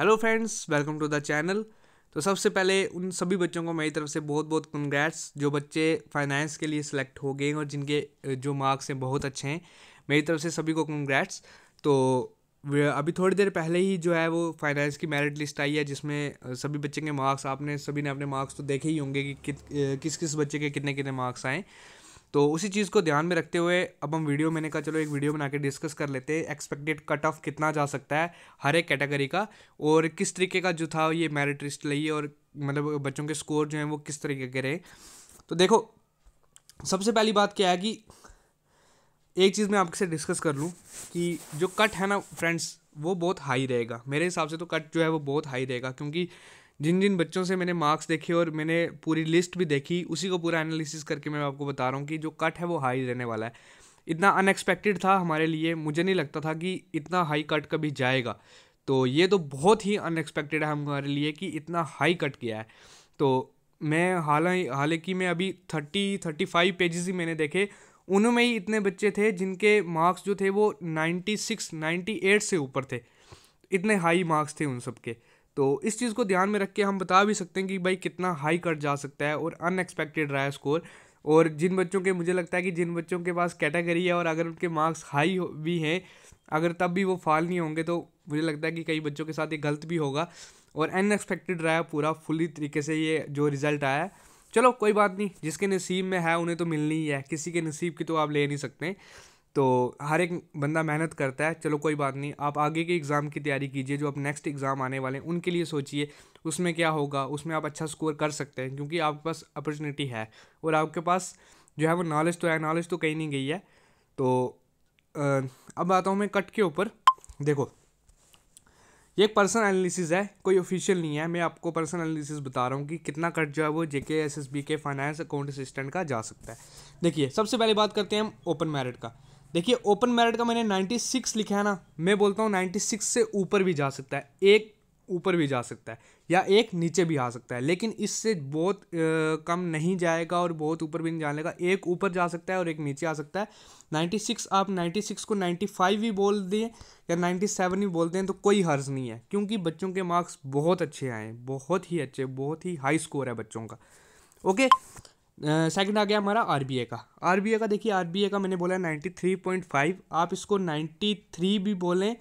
hello friends welcome to the channel तो सबसे पहले उन सभी बच्चों को मेरी तरफ से बहुत बहुत कंग्रेट्स जो बच्चे फाइनेंस के लिए सिलेक्ट हो गए और जिनके जो मार्क्स हैं बहुत अच्छे हैं मेरी तरफ से सभी को कंग्रेट्स तो अभी थोड़ी देर पहले ही जो है वो फाइनेंस की मेरिट लिस्ट आई है जिसमें सभी बच्चे के मार्क्स आपने सभी ने अपने मार्क्स तो देखे ही होंगे कि, कि किस किस बच्चे के कितने कितने मार्क्स आएँ तो उसी चीज़ को ध्यान में रखते हुए अब हम वीडियो मैंने कहा चलो एक वीडियो बना के डिस्कस कर लेते हैं एक्सपेक्टेड कट ऑफ कितना जा सकता है हर एक कैटेगरी का और किस तरीके का जो था ये मेरिट लिस्ट लिए और मतलब बच्चों के स्कोर जो हैं वो किस तरीके के रहे तो देखो सबसे पहली बात क्या है कि एक चीज़ मैं आपसे डिस्कस कर लूँ कि जो कट है ना फ्रेंड्स वो बहुत हाई रहेगा मेरे हिसाब से तो कट जो है वो बहुत हाई रहेगा क्योंकि जिन जिन बच्चों से मैंने मार्क्स देखे और मैंने पूरी लिस्ट भी देखी उसी को पूरा एनालिसिस करके मैं आपको बता रहा हूँ कि जो कट है वो हाई रहने वाला है इतना अनएक्सपेक्टेड था हमारे लिए मुझे नहीं लगता था कि इतना हाई कट कभी जाएगा तो ये तो बहुत ही अनएक्सपेक्टेड है हमारे लिए कि इतना हाई कट किया है तो मैं हालांकि हालांकि मैं अभी थर्टी थर्टी फाइव पेजेस ही मैंने देखे उनमें ही इतने बच्चे थे जिनके मार्क्स जो थे वो नाइन्टी सिक्स नाइन्टी एट से ऊपर थे इतने हाई मार्क्स थे उन सब के तो इस चीज़ को ध्यान में रख के हम बता भी सकते हैं कि भाई कितना हाई कट जा सकता है और अनएक्सपेक्टेड रहा है स्कोर और जिन बच्चों के मुझे लगता है कि जिन बच्चों के पास कैटेगरी है और अगर उनके मार्क्स हाई भी हैं अगर तब भी वो फाल नहीं होंगे तो मुझे लगता है कि कई बच्चों के साथ ये गलत भी होगा और अनएक्सपेक्टेड रहा है पूरा फुली तरीके से ये जो रिज़ल्ट आया है चलो कोई बात नहीं जिसके नसीब में है उन्हें तो मिलनी ही है किसी के नसीब की तो आप ले नहीं सकते तो हर एक बंदा मेहनत करता है चलो कोई बात नहीं आप आगे के एग्ज़ाम की तैयारी कीजिए जो आप नेक्स्ट एग्ज़ाम आने वाले हैं उनके लिए सोचिए उसमें क्या होगा उसमें आप अच्छा स्कोर कर सकते हैं क्योंकि आपके पास अपॉर्चुनिटी है और आपके पास जो है वो नॉलेज तो है नॉलेज तो कहीं नहीं गई है तो अब आता हूँ मैं कट के ऊपर देखो ये एक पर्सनल एनालिसिस है कोई ऑफिशियल नहीं है मैं आपको पर्सनल एनालिसिस बता रहा हूँ कि कितना कट जो है वो जेके एस एस बी के फाइनेंस अकाउंट असिस्टेंट का जा सकता है देखिए सबसे पहले बात करते हैं हम ओपन मेरिट का देखिए ओपन मेरिट का मैंने 96 लिखा है ना मैं बोलता हूँ 96 से ऊपर भी जा सकता है एक ऊपर भी जा सकता है या एक नीचे भी आ सकता है लेकिन इससे बहुत आ, कम नहीं जाएगा और बहुत ऊपर भी नहीं जाने का एक ऊपर जा सकता है और एक नीचे आ सकता है 96 आप 96 को 95 भी बोल दें या 97 भी बोल दें तो कोई हर्ज नहीं है क्योंकि बच्चों के मार्क्स बहुत अच्छे आए हैं बहुत ही अच्छे बहुत ही हाई स्कोर है बच्चों का ओके सेकंड आ गया हमारा आर का आर का देखिए आर का मैंने बोला नाइन्टी थ्री पॉइंट फाइव आप इसको नाइन्टी थ्री भी बोलें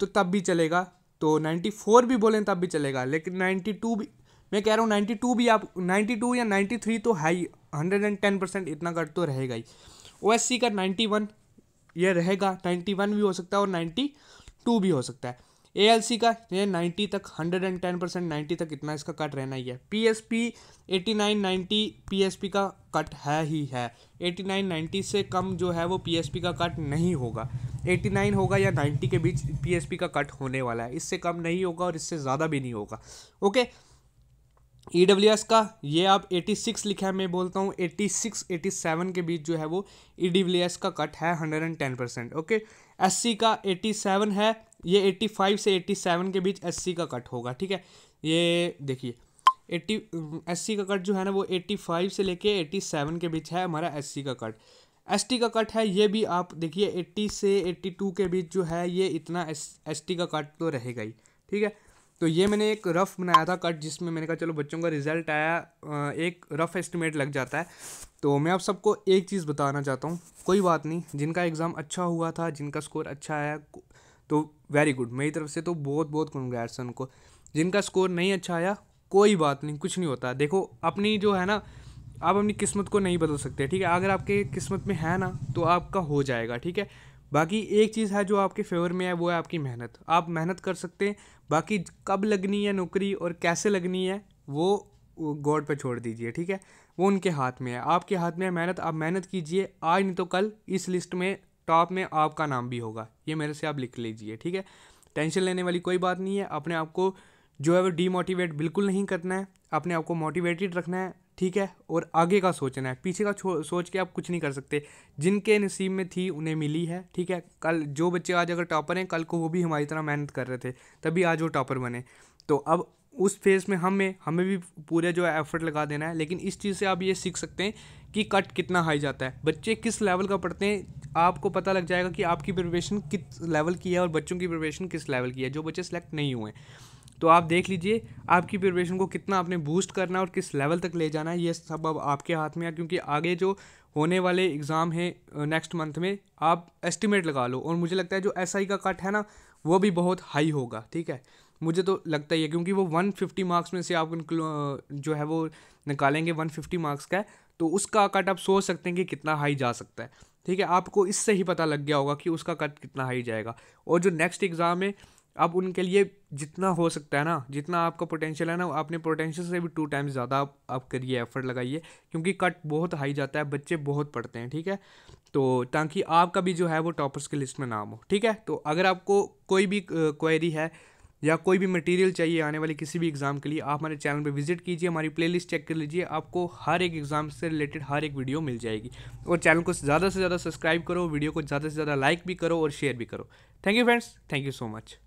तो तब भी चलेगा तो नाइन्टी फोर भी बोलें तब भी चलेगा लेकिन नाइन्टी टू भी मैं कह रहा हूँ नाइन्टी टू भी आप नाइन्टी टू या नाइन्टी थ्री तो high hundred and ten percent इतना कट तो रहेगा ही ओ का नाइन्टी वन ये रहेगा नाइन्टी वन भी हो सकता है और नाइन्टी टू भी हो सकता है ए एल सी का ये नाइन्टी तक hundred and ten percent ninety तक इतना इसका कट रहना ही है P S P eighty nine ninety P S P का कट है ही है एटी नाइन नाइन्टी से कम जो है वो पी एस पी का कट नहीं होगा एटी नाइन होगा या नाइन्टी के बीच पी एस पी का कट होने वाला है इससे कम नहीं होगा और इससे ज़्यादा भी नहीं होगा ओके ई डब्ल्यू एस का ये आप एटी सिक्स लिखा है मैं बोलता हूँ एटी सिक्स एटी सेवन के बीच जो है वो ई डब्ल्यू एस का कट है hundred and ten percent okay S C का सेवन है ये 85 से 87 के बीच सी का कट होगा ठीक है ये देखिए 80 सी का कट जो है ना वो 85 से लेके 87 के बीच है हमारा सी का कट टी का कट है ये भी आप देखिए 80 से 82 के बीच जो है ये इतना एस टी का कट तो रहेगा ही ठीक है तो ये मैंने एक रफ़ बनाया था कट जिसमें मैंने कहा चलो बच्चों का रिज़ल्ट आया एक रफ़ एस्टिमेट लग जाता है तो मैं आप सबको एक चीज़ बताना चाहता हूँ कोई बात नहीं जिनका एग्ज़ाम अच्छा हुआ था जिनका स्कोर अच्छा आया तो वेरी गुड मेरी तरफ से तो बहुत बहुत कंग्रेट्स उनको जिनका स्कोर नहीं अच्छा आया कोई बात नहीं कुछ नहीं होता देखो अपनी जो है ना आप अपनी किस्मत को नहीं बदल सकते ठीक है अगर आपके किस्मत में है ना तो आपका हो जाएगा ठीक है बाकी एक चीज़ है जो आपके फेवर में है वो है आपकी मेहनत आप मेहनत कर सकते हैं बाकी कब लगनी है नौकरी और कैसे लगनी है वो गॉड पे छोड़ दीजिए ठीक है वो उनके हाथ में है आपके हाथ में है मेहनत आप मेहनत कीजिए आज नहीं तो कल इस लिस्ट में टॉप में आपका नाम भी होगा ये मेरे से आप लिख लीजिए ठीक है टेंशन लेने वाली कोई बात नहीं है अपने आप को जो है वो डीमोटिवेट बिल्कुल नहीं करना है अपने आप को मोटिवेटेड रखना है ठीक है और आगे का सोचना है पीछे का सोच के आप कुछ नहीं कर सकते जिनके नसीब में थी उन्हें मिली है ठीक है कल जो बच्चे आज अगर टॉपर हैं कल को वो भी हमारी तरह मेहनत कर रहे थे तभी आज वो टॉपर बने तो अब उस फेज़ में हमें हमें भी पूरे जो है एफर्ट लगा देना है लेकिन इस चीज़ से आप ये सीख सकते हैं कि कट कितना हाई जाता है बच्चे किस लेवल का पढ़ते हैं आपको पता लग जाएगा कि आपकी प्रिपरेशन किस लेवल की है और बच्चों की प्रिपरेशन किस लेवल की है जो बच्चे सेलेक्ट नहीं हुए तो आप देख लीजिए आपकी प्रिपरेशन को कितना आपने बूस्ट करना है और किस लेवल तक ले जाना है ये सब अब आपके हाथ में है क्योंकि आगे जो होने वाले एग्ज़ाम हैं नेक्स्ट मंथ में आप एस्टिमेट लगा लो और मुझे लगता है जो एस SI का कट है ना वो भी बहुत हाई होगा ठीक है मुझे तो लगता ही है क्योंकि वो 150 मार्क्स में से आप जो है वो निकालेंगे 150 मार्क्स का तो उसका कट आप सोच सकते हैं कि कितना हाई जा सकता है ठीक है आपको इससे ही पता लग गया होगा कि उसका कट कितना हाई जाएगा और जो नेक्स्ट एग्ज़ाम है आप उनके लिए जितना हो सकता है ना जितना आपका पोटेंशियल है ना आपने पोटेंशियल से भी टू टाइम्स ज़्यादा आप, आप करिए एफर्ट लगाइए क्योंकि कट बहुत हाई जाता है बच्चे बहुत पढ़ते हैं ठीक है तो ताकि आपका भी जो है वो टॉपर्स की लिस्ट में नाम हो ठीक है तो अगर आपको कोई भी क्वेरी है या कोई भी मटेरियल चाहिए आने वाले किसी भी एग्ज़ाम के लिए आप हमारे चैनल पर विजिट कीजिए हमारी प्लेलिस्ट चेक कर लीजिए आपको हर एक एग्ज़ाम से रिलेटेड हर एक वीडियो मिल जाएगी और चैनल को ज़्यादा से ज़्यादा सब्सक्राइब करो वीडियो को ज़्यादा से ज़्यादा लाइक भी करो और शेयर भी करो thank you friends thank you so much